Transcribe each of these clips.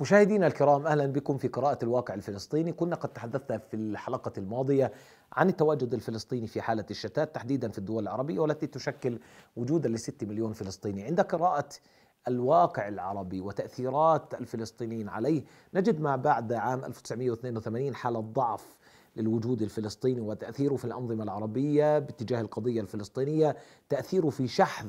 مشاهدينا الكرام اهلا بكم في قراءة الواقع الفلسطيني، كنا قد تحدثنا في الحلقة الماضية عن التواجد الفلسطيني في حالة الشتات تحديدا في الدول العربية والتي تشكل وجودا لستة مليون فلسطيني، عند قراءة الواقع العربي وتأثيرات الفلسطينيين عليه نجد ما بعد عام 1982 حالة ضعف للوجود الفلسطيني وتأثيره في الأنظمة العربية باتجاه القضية الفلسطينية، تأثيره في شحذ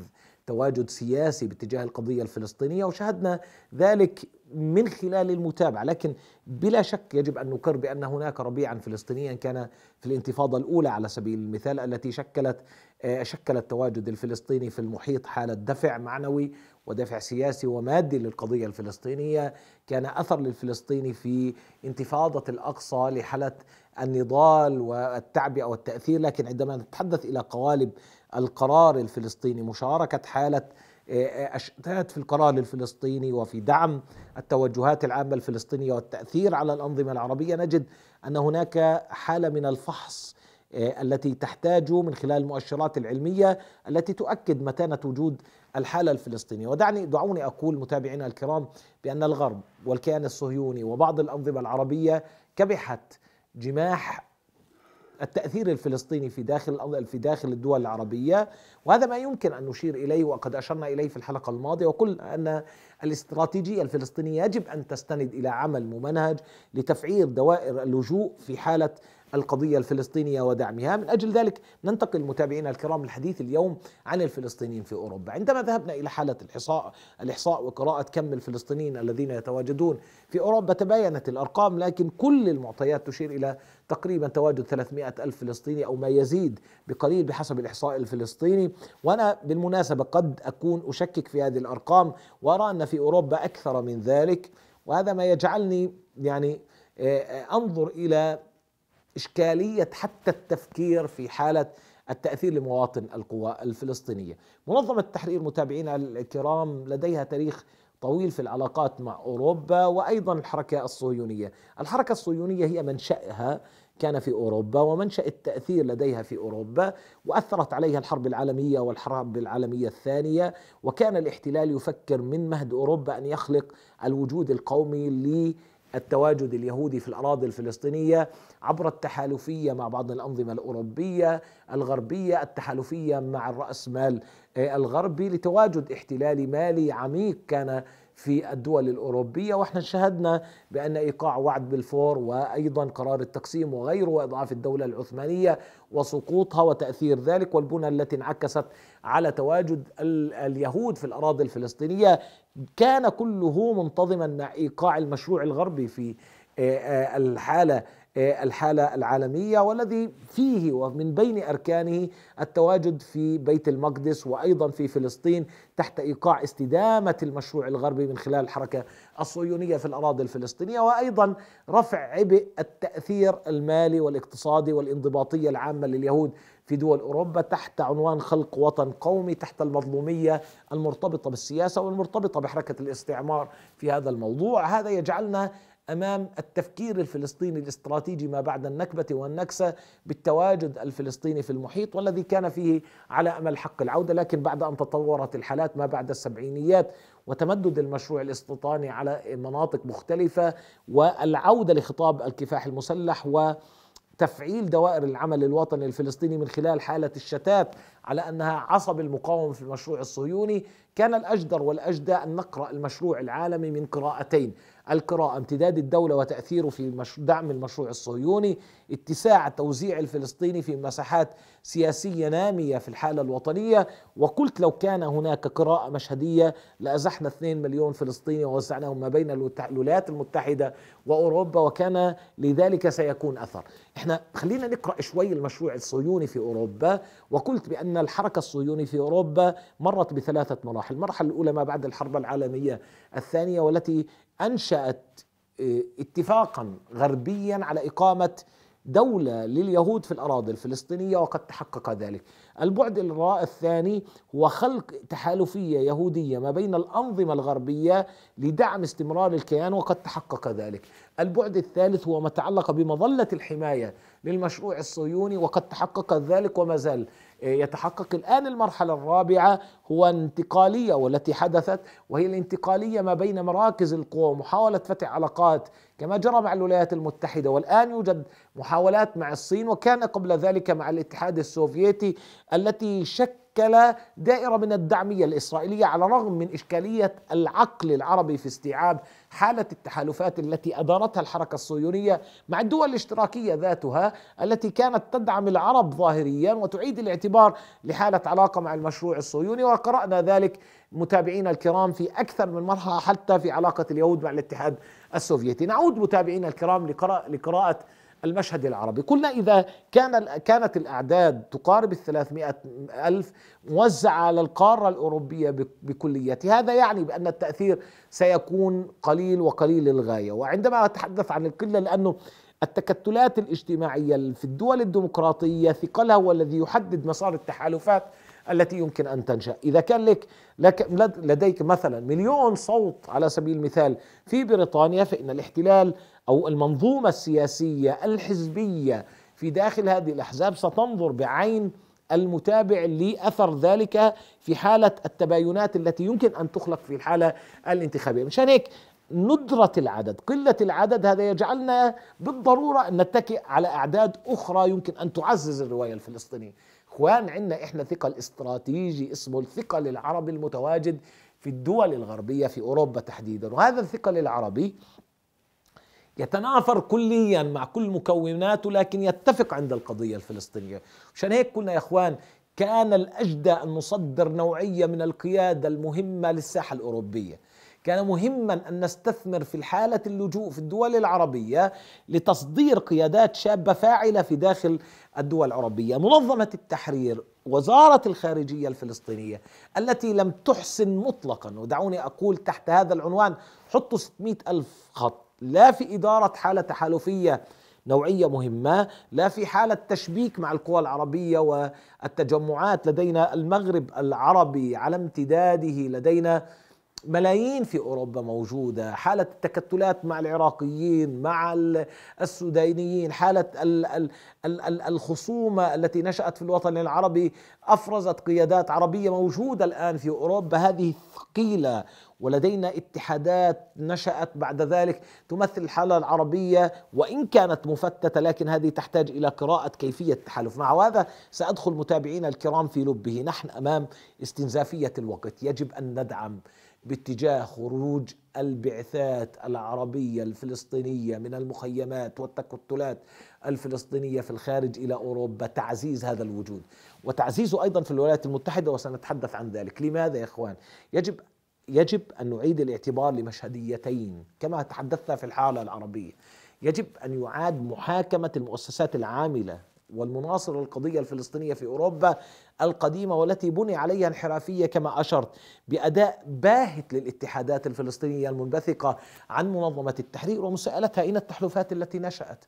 تواجد سياسي باتجاه القضية الفلسطينية وشهدنا ذلك من خلال المتابعة لكن بلا شك يجب أن نقر بأن هناك ربيعا فلسطينيا كان في الانتفاضة الأولى على سبيل المثال التي شكلت آه، شكل التواجد الفلسطيني في المحيط حالة دفع معنوي ودفع سياسي ومادي للقضية الفلسطينية كان أثر للفلسطيني في انتفاضة الأقصى لحالة النضال والتعبئة والتأثير لكن عندما نتحدث إلى قوالب القرار الفلسطيني مشاركة حالة آه، آه، أشتات في القرار الفلسطيني وفي دعم التوجهات العامة الفلسطينية والتأثير على الأنظمة العربية نجد أن هناك حالة من الفحص آه، التي تحتاج من خلال المؤشرات العلمية التي تؤكد متانة وجود الحالة الفلسطينية ودعني دعوني أقول متابعينا الكرام بأن الغرب والكيان الصهيوني وبعض الأنظمة العربية كبحت جماح التأثير الفلسطيني في داخل في داخل الدول العربية وهذا ما يمكن أن نشير إليه وقد أشرنا إليه في الحلقة الماضية وقل أن الاستراتيجية الفلسطينية يجب أن تستند إلى عمل ممنهج لتفعيل دوائر اللجوء في حالة القضية الفلسطينية ودعمها من أجل ذلك ننتقل متابعينا الكرام الحديث اليوم عن الفلسطينيين في أوروبا عندما ذهبنا إلى حالة الإحصاء, الإحصاء وقراءة كم الفلسطينيين الذين يتواجدون في أوروبا تباينت الأرقام لكن كل المعطيات تشير إلى تقريبا تواجد 300 ألف فلسطيني أو ما يزيد بقليل بحسب الإحصاء الفلسطيني وأنا بالمناسبة قد أكون أشكك في هذه الأرقام وأرى أن في أوروبا أكثر من ذلك وهذا ما يجعلني يعني آه، أنظر إلى إشكالية حتى التفكير في حالة التأثير لمواطن القوى الفلسطينية منظمة التحرير متابعينا الكرام لديها تاريخ طويل في العلاقات مع أوروبا وأيضا الحركة الصهيونية الحركة الصهيونية هي منشأها كان في اوروبا ومنشا التاثير لديها في اوروبا واثرت عليها الحرب العالميه والحرب العالميه الثانيه وكان الاحتلال يفكر من مهد اوروبا ان يخلق الوجود القومي للتواجد التواجد اليهودي في الاراضي الفلسطينيه عبر التحالفيه مع بعض الانظمه الاوروبيه الغربيه، التحالفيه مع الراسمال آه، الغربي لتواجد احتلالي مالي عميق كان في الدول الأوروبية وإحنا شهدنا بأن إيقاع وعد بالفور وأيضا قرار التقسيم وغيره وإضعاف الدولة العثمانية وسقوطها وتأثير ذلك والبنى التي انعكست على تواجد اليهود في الأراضي الفلسطينية كان كله منتظما مع إيقاع المشروع الغربي في آه، آه، الحالة آه، الحاله العالميه والذي فيه ومن بين اركانه التواجد في بيت المقدس وايضا في فلسطين تحت ايقاع استدامه المشروع الغربي من خلال الحركه الصهيونيه في الاراضي الفلسطينيه وايضا رفع عبء التاثير المالي والاقتصادي والانضباطيه العامه لليهود في دول اوروبا تحت عنوان خلق وطن قومي تحت المظلوميه المرتبطه بالسياسه والمرتبطه بحركه الاستعمار في هذا الموضوع هذا يجعلنا امام التفكير الفلسطيني الاستراتيجي ما بعد النكبه والنكسه بالتواجد الفلسطيني في المحيط والذي كان فيه على امل حق العوده لكن بعد ان تطورت الحالات ما بعد السبعينيات وتمدد المشروع الاستيطاني على مناطق مختلفه والعوده لخطاب الكفاح المسلح و تفعيل دوائر العمل الوطني الفلسطيني من خلال حالة الشتات على أنها عصب المقاومة في المشروع الصهيوني كان الأجدر والأجدى أن نقرأ المشروع العالمي من قراءتين القراءة امتداد الدولة وتأثيره في دعم المشروع الصهيوني اتساع توزيع الفلسطيني في مساحات سياسية نامية في الحالة الوطنية وقلت لو كان هناك قراءة مشهدية لأزحنا 2 مليون فلسطيني ووزعناهم ما بين الولايات المتحدة واوروبا وكان لذلك سيكون اثر احنا خلينا نقرا شوي المشروع الصهيوني في اوروبا وقلت بان الحركه الصهيوني في اوروبا مرت بثلاثه مراحل المرحله الاولى ما بعد الحرب العالميه الثانيه والتي انشات آه، اتفاقا غربيا على اقامه دوله لليهود في الاراضي الفلسطينيه وقد تحقق ذلك البعد الثاني هو خلق تحالفية يهودية ما بين الأنظمة الغربية لدعم استمرار الكيان وقد تحقق ذلك البعد الثالث هو ما تعلق بمظلة الحماية للمشروع الصهيوني وقد تحقق ذلك وما زال آه، يتحقق الآن المرحلة الرابعة هو انتقالية والتي حدثت وهي الانتقالية ما بين مراكز القوى محاولة فتح علاقات كما جرى مع الولايات المتحدة والآن يوجد محاولات مع الصين وكان قبل ذلك مع الاتحاد السوفيتي التي شكل دائرة من الدعمية الإسرائيلية على الرغم من إشكالية العقل العربي في استيعاب حالة التحالفات التي أدارتها الحركة الصهيونية مع الدول الاشتراكية ذاتها التي كانت تدعم العرب ظاهريا وتعيد الاعتبار لحالة علاقة مع المشروع الصهيوني وقرأنا ذلك متابعينا الكرام في أكثر من مرحله حتى في علاقة اليهود مع الاتحاد السوفيتي نعود متابعينا الكرام لقراءة المشهد العربي قلنا إذا كان كانت الأعداد تقارب الثلاثمائة ألف موزعة على القارة الأوروبية بكليتها هذا يعني بأن التأثير سيكون قليل وقليل للغاية وعندما أتحدث عن القلة لأنه التكتلات الاجتماعية في الدول الديمقراطية ثقلها هو الذي يحدد مسار التحالفات التي يمكن ان تنشا، اذا كان لك, لك لديك مثلا مليون صوت على سبيل المثال في بريطانيا فان الاحتلال او المنظومه السياسيه الحزبيه في داخل هذه الاحزاب ستنظر بعين المتابع لاثر ذلك في حاله التباينات التي يمكن ان تخلق في الحاله الانتخابيه، مشان هيك ندرة العدد، قلة العدد هذا يجعلنا بالضرورة أن نتكئ على أعداد أخرى يمكن أن تعزز الرواية الفلسطينية إخوان عندنا إحنا ثقل استراتيجي اسمه الثقل العربي المتواجد في الدول الغربية في أوروبا تحديدا وهذا الثقل العربي يتنافر كليا مع كل مكوناته لكن يتفق عند القضية الفلسطينية عشان هيك قلنا يا إخوان كان الأجدى أن نصدر نوعية من القيادة المهمة للساحة الأوروبية كان مهما أن نستثمر في حالة اللجوء في الدول العربية لتصدير قيادات شابة فاعلة في داخل الدول العربية منظمة التحرير وزارة الخارجية الفلسطينية التي لم تحسن مطلقا ودعوني أقول تحت هذا العنوان حطوا 600 ألف خط لا في إدارة حالة تحالفية نوعية مهمة لا في حالة تشبيك مع القوى العربية والتجمعات لدينا المغرب العربي على امتداده لدينا ملايين في اوروبا موجوده، حاله التكتلات مع العراقيين، مع السودانيين، حاله الخصومه التي نشات في الوطن العربي افرزت قيادات عربيه موجوده الان في اوروبا هذه ثقيله ولدينا اتحادات نشأت بعد ذلك تمثل الحالة العربية وإن كانت مفتتة لكن هذه تحتاج إلى قراءة كيفية التحالف مع هذا سأدخل متابعينا الكرام في لبه نحن أمام استنزافية الوقت يجب أن ندعم باتجاه خروج البعثات العربيه الفلسطينيه من المخيمات والتكتلات الفلسطينيه في الخارج الى اوروبا تعزيز هذا الوجود وتعزيزه ايضا في الولايات المتحده وسنتحدث عن ذلك، لماذا يا اخوان؟ يجب يجب ان نعيد الاعتبار لمشهديتين كما تحدثنا في الحاله العربيه. يجب ان يعاد محاكمه المؤسسات العامله والمناصر القضية الفلسطينية في أوروبا القديمة والتي بني عليها انحرافية كما أشرت بأداء باهت للاتحادات الفلسطينية المنبثقة عن منظمة التحرير ومساءلتها أين التحالفات التي نشأت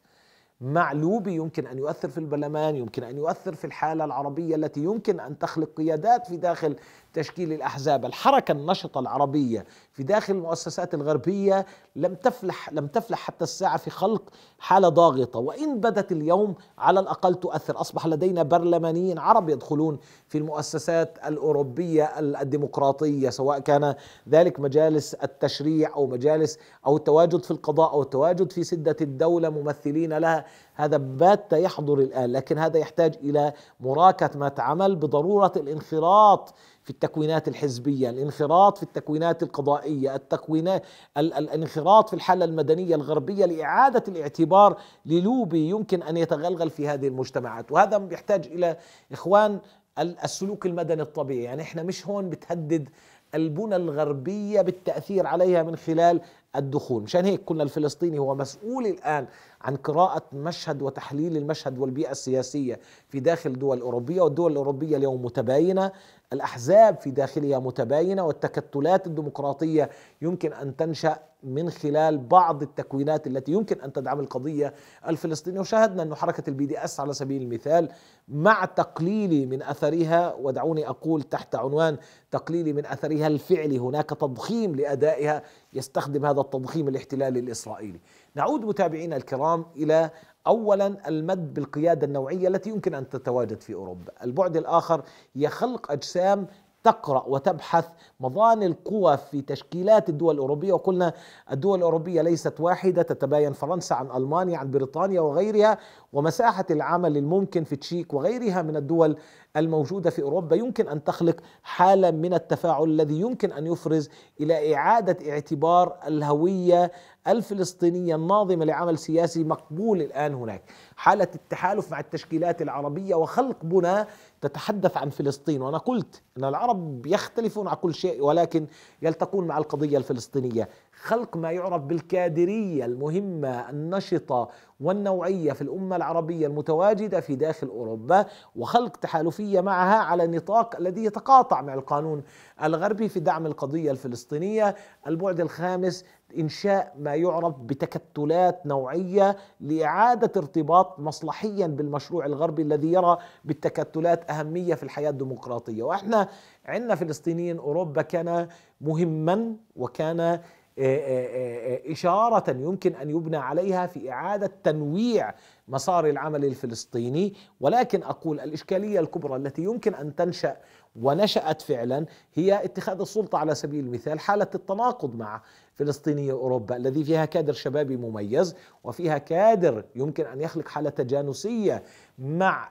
مع لوبي يمكن أن يؤثر في البرلمان يمكن أن يؤثر في الحالة العربية التي يمكن أن تخلق قيادات في داخل تشكيل الأحزاب الحركة النشطة العربية في داخل المؤسسات الغربية لم تفلح لم تفلح حتى الساعة في خلق حالة ضاغطة وإن بدت اليوم على الأقل تؤثر أصبح لدينا برلمانيين عرب يدخلون في المؤسسات الأوروبية الديمقراطية سواء كان ذلك مجالس التشريع أو مجالس أو التواجد في القضاء أو التواجد في سدة الدولة ممثلين لها هذا بات يحضر الآن لكن هذا يحتاج إلى مراكمة عمل بضرورة الانخراط في التكوينات الحزبيه، الانخراط في التكوينات القضائيه، التكوينات الانخراط في الحاله المدنيه الغربيه لاعاده الاعتبار للوبي يمكن ان يتغلغل في هذه المجتمعات، وهذا يحتاج الى اخوان السلوك المدني الطبيعي، يعني احنا مش هون بتهدد البنى الغربيه بالتاثير عليها من خلال الدخول، مشان هيك كنا الفلسطيني هو مسؤول الان عن قراءة مشهد وتحليل المشهد والبيئة السياسية في داخل دول أوروبية والدول الأوروبية اليوم متباينة الأحزاب في داخلها متباينة والتكتلات الديمقراطية يمكن أن تنشأ من خلال بعض التكوينات التي يمكن أن تدعم القضية الفلسطينية وشاهدنا أن حركة البي دي أس على سبيل المثال مع تقليلي من أثرها ودعوني أقول تحت عنوان تقليلي من أثرها الفعلي هناك تضخيم لأدائها يستخدم هذا التضخيم الاحتلالي الإسرائيلي نعود متابعينا الكرام الحرام إلى أولا المد بالقيادة النوعية التي يمكن أن تتواجد في أوروبا البعد الآخر هي خلق أجسام تقرأ وتبحث مظان القوى في تشكيلات الدول الأوروبية وقلنا الدول الأوروبية ليست واحدة تتباين فرنسا عن ألمانيا عن بريطانيا وغيرها ومساحة العمل الممكن في تشيك وغيرها من الدول الموجودة في أوروبا يمكن أن تخلق حالة من التفاعل الذي يمكن أن يفرز إلى إعادة اعتبار الهوية الفلسطينية الناظمة لعمل سياسي مقبول الآن هناك حالة التحالف مع التشكيلات العربية وخلق بنى تتحدث عن فلسطين وأنا قلت أن العرب يختلفون على كل شيء ولكن يلتقون مع القضية الفلسطينية خلق ما يعرف بالكادرية المهمة النشطة والنوعية في الأمة العربية المتواجدة في داخل أوروبا وخلق تحالفية معها على نطاق الذي يتقاطع مع القانون الغربي في دعم القضية الفلسطينية البعد الخامس انشاء ما يعرف بتكتلات نوعيه لاعاده ارتباط مصلحيا بالمشروع الغربي الذي يرى بالتكتلات اهميه في الحياه الديمقراطيه، واحنا عندنا فلسطينيين اوروبا كان مهما وكان إيه، إيه، إيه، اشاره يمكن ان يبنى عليها في اعاده تنويع مسار العمل الفلسطيني ولكن اقول الاشكاليه الكبرى التي يمكن ان تنشا ونشات فعلا هي اتخاذ السلطه على سبيل المثال حاله التناقض مع فلسطينيه اوروبا الذي فيها كادر شبابي مميز وفيها كادر يمكن ان يخلق حاله تجانسيه مع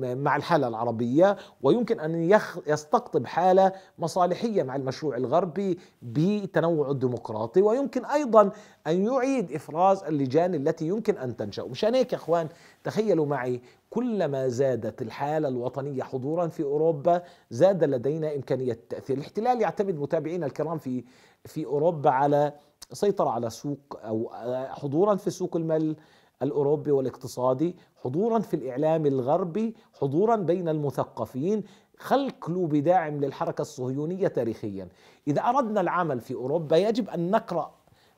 مع الحاله العربيه ويمكن ان يستقطب حاله مصالحيه مع المشروع الغربي بتنوع الديمقراطي ويمكن ايضا ان يعيد افراز اللجان التي يمكن ان تنشا مشان هيك يا اخوان تخيلوا معي كلما زادت الحاله الوطنيه حضورا في اوروبا زاد لدينا امكانيه التاثير، الاحتلال يعتمد متابعينا الكرام في في اوروبا على سيطره على سوق او آه، حضورا في سوق المال الاوروبي والاقتصادي، حضورا في الاعلام الغربي، حضورا بين المثقفين، خلق قلوب داعم للحركه الصهيونيه تاريخيا. اذا اردنا العمل في اوروبا يجب ان نقرا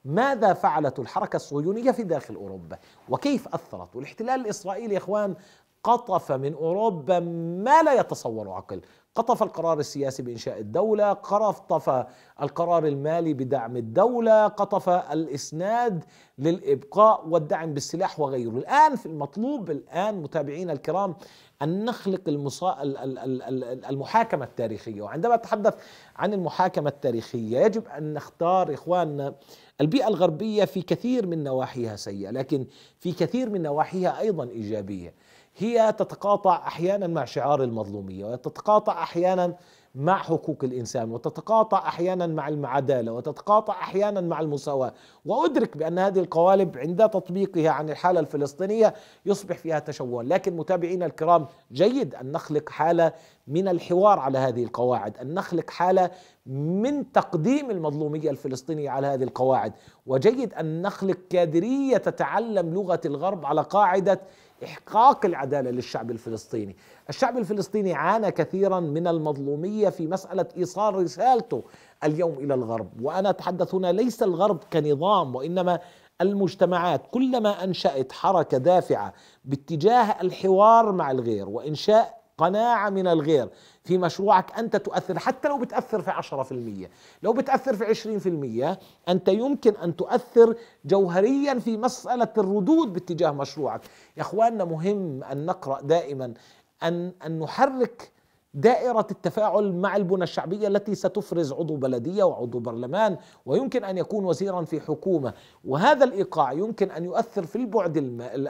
ماذا فعلت الحركة الصهيونية في داخل أوروبا وكيف أثرت والاحتلال الإسرائيلي يا إخوان قطف من أوروبا ما لا يتصور عقل قطف القرار السياسي بإنشاء الدولة قطف القرار المالي بدعم الدولة قطف الإسناد للإبقاء والدعم بالسلاح وغيره الآن في المطلوب الآن متابعينا الكرام أن نخلق المصا... المحاكمة التاريخية وعندما أتحدث عن المحاكمة التاريخية يجب أن نختار إخواننا البيئة الغربية في كثير من نواحيها سيئة لكن في كثير من نواحيها أيضا إيجابية هي تتقاطع أحيانا مع شعار المظلومية وتتقاطع أحيانا مع حقوق الانسان وتتقاطع احيانا مع المعداله وتتقاطع احيانا مع المساواه وادرك بان هذه القوالب عند تطبيقها عن الحاله الفلسطينيه يصبح فيها تشوه لكن متابعينا الكرام جيد ان نخلق حاله من الحوار على هذه القواعد ان نخلق حاله من تقديم المظلوميه الفلسطينيه على هذه القواعد وجيد ان نخلق كادريه تتعلم لغه الغرب على قاعده إحقاق العدالة للشعب الفلسطيني الشعب الفلسطيني عانى كثيرا من المظلومية في مسألة إيصال رسالته اليوم إلى الغرب وأنا أتحدث هنا ليس الغرب كنظام وإنما المجتمعات كلما انشات حركه دافعه باتجاه الحوار مع الغير وانشاء قناعة من الغير في مشروعك أنت تؤثر حتى لو بتأثر في 10% لو بتأثر في 20% أنت يمكن أن تؤثر جوهريا في مسألة الردود باتجاه مشروعك يا أخواننا مهم أن نقرأ دائما أن, أن نحرك دائرة التفاعل مع البنى الشعبية التي ستفرز عضو بلدية وعضو برلمان ويمكن أن يكون وزيرا في حكومة وهذا الإيقاع يمكن أن يؤثر في البعد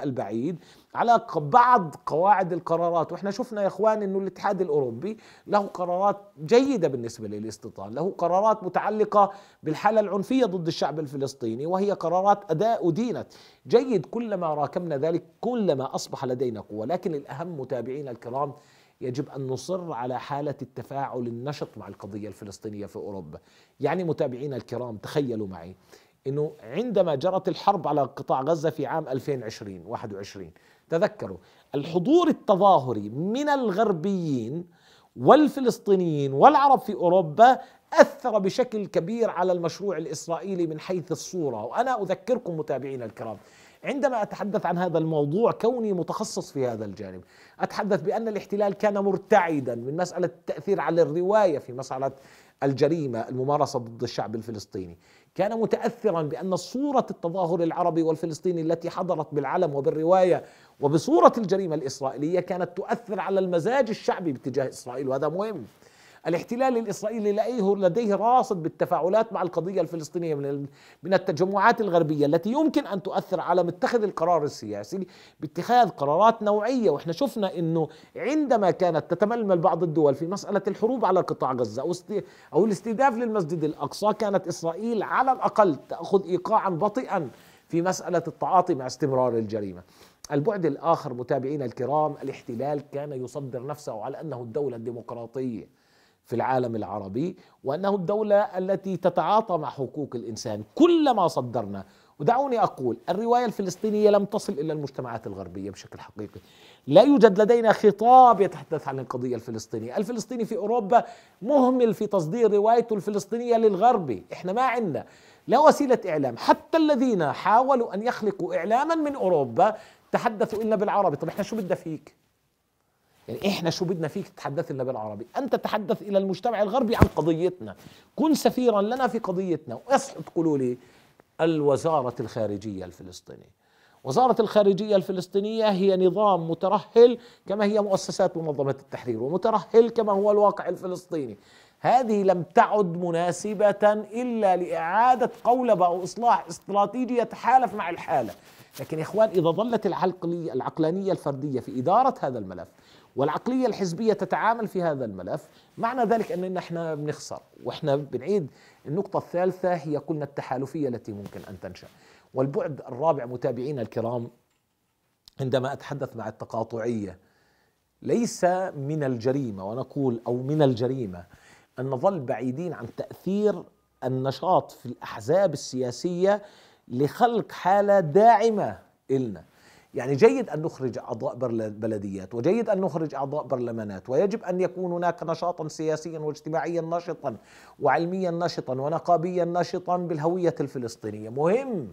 البعيد على بعض قواعد القرارات واحنا شفنا يا اخوان انه الاتحاد الاوروبي له قرارات جيده بالنسبه للاستيطان له قرارات متعلقه بالحاله العنفيه ضد الشعب الفلسطيني وهي قرارات اداء ودينت جيد كلما راكمنا ذلك كلما اصبح لدينا قوه لكن الاهم متابعينا الكرام يجب ان نصر على حاله التفاعل النشط مع القضيه الفلسطينيه في اوروبا يعني متابعينا الكرام تخيلوا معي انه عندما جرت الحرب على قطاع غزه في عام 2020 21 تذكروا الحضور التظاهري من الغربيين والفلسطينيين والعرب في اوروبا اثر بشكل كبير على المشروع الاسرائيلي من حيث الصوره وانا اذكركم متابعينا الكرام عندما اتحدث عن هذا الموضوع كوني متخصص في هذا الجانب اتحدث بان الاحتلال كان مرتعدا من مساله التاثير على الروايه في مساله الجريمه الممارسه ضد الشعب الفلسطيني كان متاثرا بان صوره التظاهر العربي والفلسطيني التي حضرت بالعلم وبالروايه وبصوره الجريمه الاسرائيليه كانت تؤثر على المزاج الشعبي باتجاه اسرائيل وهذا مهم الاحتلال الإسرائيلي لديه لديه راصد بالتفاعلات مع القضية الفلسطينية من من التجمعات الغربية التي يمكن أن تؤثر على متخذ القرار السياسي باتخاذ قرارات نوعية وإحنا شفنا أنه عندما كانت تتململ بعض الدول في مسألة الحروب على قطاع غزة أو الاستهداف للمسجد الأقصى كانت إسرائيل على الأقل تأخذ إيقاعا بطيئا في مسألة التعاطي مع استمرار الجريمة البعد الآخر متابعينا الكرام الاحتلال كان يصدر نفسه على أنه الدولة الديمقراطية في العالم العربي وانه الدوله التي تتعاطى مع حقوق الانسان كلما صدرنا ودعوني اقول الروايه الفلسطينيه لم تصل الى المجتمعات الغربيه بشكل حقيقي لا يوجد لدينا خطاب يتحدث عن القضيه الفلسطينيه الفلسطيني في اوروبا مهمل في تصدير روايته الفلسطينيه للغربي احنا ما عندنا لا وسيله اعلام حتى الذين حاولوا ان يخلقوا اعلاما من اوروبا تحدثوا الا بالعربي طب احنا شو بدنا فيك يعني احنا شو بدنا فيك تتحدث لنا بالعربي انت تتحدث الى المجتمع الغربي عن قضيتنا كن سفيرا لنا في قضيتنا واصحوا تقولوا لي الوزاره الخارجيه الفلسطينيه وزارة الخارجية الفلسطينية هي نظام مترهل كما هي مؤسسات منظمة التحرير ومترهل كما هو الواقع الفلسطيني هذه لم تعد مناسبة إلا لإعادة قولبة أو إصلاح استراتيجي يتحالف مع الحالة لكن يا إخوان إذا ظلت العقلانية الفردية في إدارة هذا الملف والعقلية الحزبية تتعامل في هذا الملف معنى ذلك أننا إحنا بنخسر وإحنا بنعيد النقطة الثالثة هي قلنا التحالفية التي ممكن أن تنشأ والبعد الرابع متابعينا الكرام عندما أتحدث مع التقاطعية ليس من الجريمة ونقول أو من الجريمة أن نظل بعيدين عن تأثير النشاط في الأحزاب السياسية لخلق حالة داعمة إلنا يعني جيد أن نخرج أعضاء بلديات وجيد أن نخرج أعضاء برلمانات ويجب أن يكون هناك نشاطا سياسيا واجتماعيا نشطا وعلميا نشطا ونقابيا نشطا بالهوية الفلسطينية مهم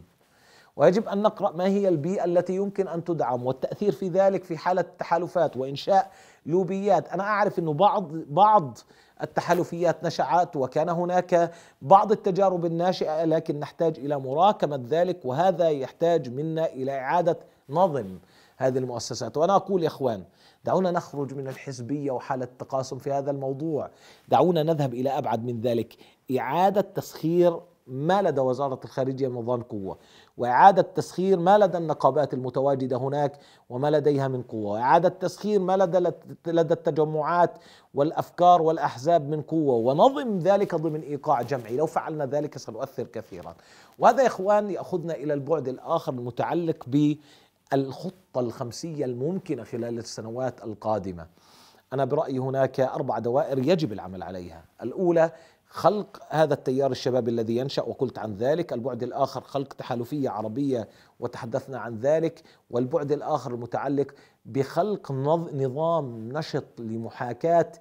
ويجب أن نقرأ ما هي البيئة التي يمكن أن تدعم والتأثير في ذلك في حالة التحالفات وإنشاء لوبيات أنا أعرف أنه بعض بعض التحالفيات نشأت وكان هناك بعض التجارب الناشئة لكن نحتاج إلى مراكمة ذلك وهذا يحتاج منا إلى إعادة نظم هذه المؤسسات وأنا أقول يا أخوان دعونا نخرج من الحزبية وحالة التقاسم في هذا الموضوع دعونا نذهب إلى أبعد من ذلك إعادة تسخير ما لدى وزارة الخارجية من قوة وإعادة تسخير ما لدى النقابات المتواجدة هناك وما لديها من قوة وإعادة تسخير ما لدى, لدى التجمعات والأفكار والأحزاب من قوة ونظم ذلك ضمن إيقاع جمعي لو فعلنا ذلك سنؤثر كثيرا وهذا يا إخوان يأخذنا إلى البعد الآخر المتعلق ب الخطة الخمسية الممكنة خلال السنوات القادمة أنا برأيي هناك أربع دوائر يجب العمل عليها الأولى خلق هذا التيار الشبابي الذي ينشا وقلت عن ذلك، البعد الاخر خلق تحالفيه عربيه وتحدثنا عن ذلك، والبعد الاخر المتعلق بخلق نظام نشط لمحاكاه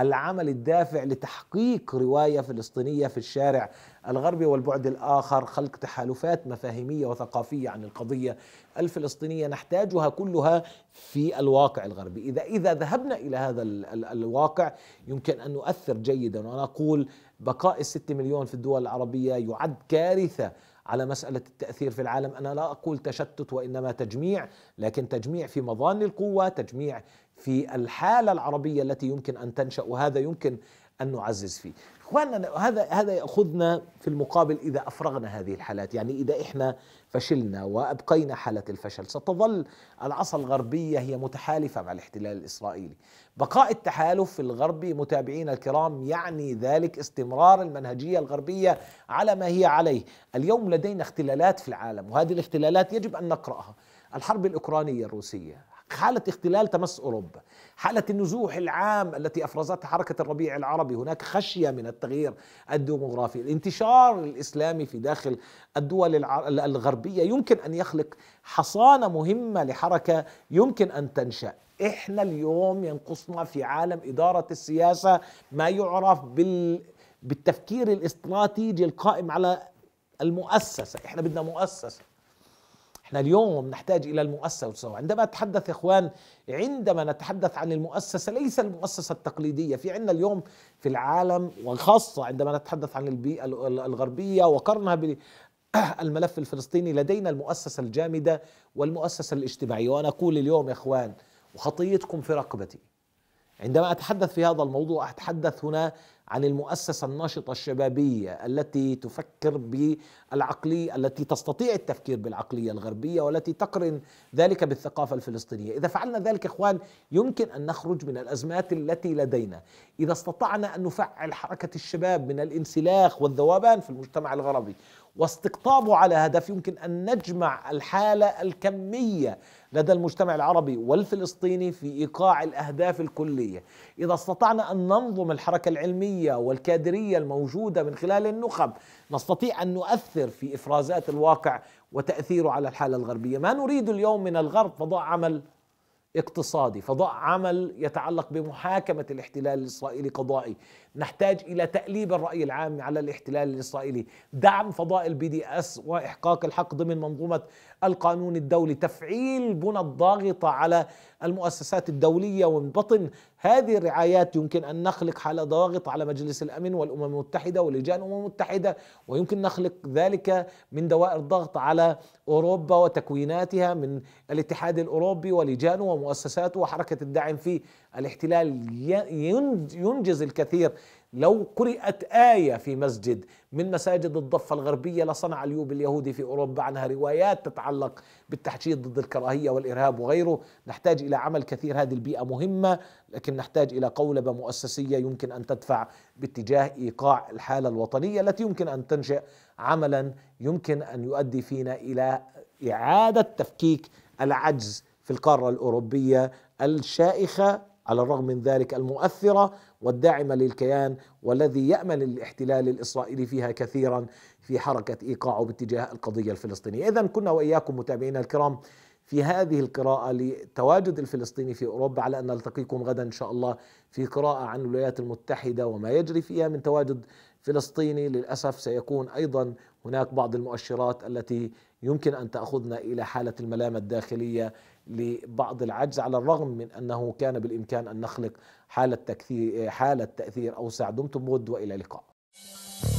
العمل الدافع لتحقيق روايه فلسطينيه في الشارع الغربي والبعد الاخر خلق تحالفات مفاهيميه وثقافيه عن القضيه الفلسطينيه نحتاجها كلها في الواقع الغربي، اذا اذا ذهبنا الى هذا الـ الـ الواقع يمكن ان نؤثر جيدا وانا اقول بقاء الست مليون في الدول العربيه يعد كارثه على مسألة التأثير في العالم أنا لا أقول تشتت وإنما تجميع لكن تجميع في مظان القوة تجميع في الحاله العربيه التي يمكن ان تنشا وهذا يمكن ان نعزز فيه. اخواننا هذا هذا ياخذنا في المقابل اذا افرغنا هذه الحالات، يعني اذا احنا فشلنا وابقينا حاله الفشل، ستظل العصا الغربيه هي متحالفه مع الاحتلال الاسرائيلي. بقاء التحالف الغربي متابعينا الكرام يعني ذلك استمرار المنهجيه الغربيه على ما هي عليه. اليوم لدينا اختلالات في العالم وهذه الاختلالات يجب ان نقراها. الحرب الاوكرانيه الروسيه، حالة اختلال تمس أوروبا حالة النزوح العام التي أفرزتها حركة الربيع العربي هناك خشية من التغيير الديموغرافي الانتشار الإسلامي في داخل الدول الغربية يمكن أن يخلق حصانة مهمة لحركة يمكن أن تنشأ احنا اليوم ينقصنا في عالم اداره السياسه ما يعرف بال بالتفكير الاستراتيجي القائم على المؤسسه احنا بدنا مؤسسه احنا اليوم نحتاج الى المؤسسه عندما اتحدث يا اخوان عندما نتحدث عن المؤسسه ليس المؤسسه التقليديه في عندنا اليوم في العالم وخاصه عندما نتحدث عن البيئه الغربيه وقرنها بالملف الفلسطيني لدينا المؤسسه الجامده والمؤسسه الاجتماعيه وانا اقول اليوم يا اخوان وخطيتكم في رقبتي عندما اتحدث في هذا الموضوع اتحدث هنا عن المؤسسه الناشطه الشبابيه التي تفكر بالعقليه التي تستطيع التفكير بالعقليه الغربيه والتي تقرن ذلك بالثقافه الفلسطينيه، اذا فعلنا ذلك اخوان يمكن ان نخرج من الازمات التي لدينا، اذا استطعنا ان نفعل حركه الشباب من الانسلاخ والذوبان في المجتمع الغربي واستقطابه على هدف يمكن أن نجمع الحالة الكمية لدى المجتمع العربي والفلسطيني في إيقاع الأهداف الكلية إذا استطعنا أن ننظم الحركة العلمية والكادرية الموجودة من خلال النخب نستطيع أن نؤثر في إفرازات الواقع وتأثيره على الحالة الغربية ما نريد اليوم من الغرب فضاء عمل اقتصادي فضاء عمل يتعلق بمحاكمة الاحتلال الإسرائيلي قضائي نحتاج إلى تأليب الرأي العام على الاحتلال الإسرائيلي دعم فضائل بي دي أس وإحقاق الحق ضمن منظومة القانون الدولي تفعيل بنى الضاغطة على المؤسسات الدولية ومن بطن هذه الرعايات يمكن أن نخلق حالة ضاغط على مجلس الأمن والأمم المتحدة ولجان الأمم المتحدة ويمكن نخلق ذلك من دوائر ضغط على أوروبا وتكويناتها من الاتحاد الأوروبي ولجانه ومؤسساته وحركة الدعم في الاحتلال ينجز الكثير لو قرأت آية في مسجد من مساجد الضفة الغربية لصنع اليوب اليهودي في أوروبا عنها روايات تتعلق بالتحشيد ضد الكراهية والإرهاب وغيره نحتاج إلى عمل كثير هذه البيئة مهمة لكن نحتاج إلى قولبة مؤسسية يمكن أن تدفع باتجاه إيقاع الحالة الوطنية التي يمكن أن تنشئ عملا يمكن أن يؤدي فينا إلى إعادة تفكيك العجز في القارة الأوروبية الشائخة على الرغم من ذلك المؤثره والداعمه للكيان والذي يامل الاحتلال الاسرائيلي فيها كثيرا في حركه ايقاعه باتجاه القضيه الفلسطينيه، اذا كنا واياكم متابعينا الكرام في هذه القراءة لتواجد الفلسطيني في أوروبا على أن نلتقيكم غدا إن شاء الله في قراءة عن الولايات المتحدة وما يجري فيها من تواجد فلسطيني للأسف سيكون أيضا هناك بعض المؤشرات التي يمكن أن تأخذنا إلى حالة الملامة الداخلية لبعض العجز على الرغم من انه كان بالامكان ان نخلق حاله تكثير حاله تاثير اوسع دمتم بود والى اللقاء.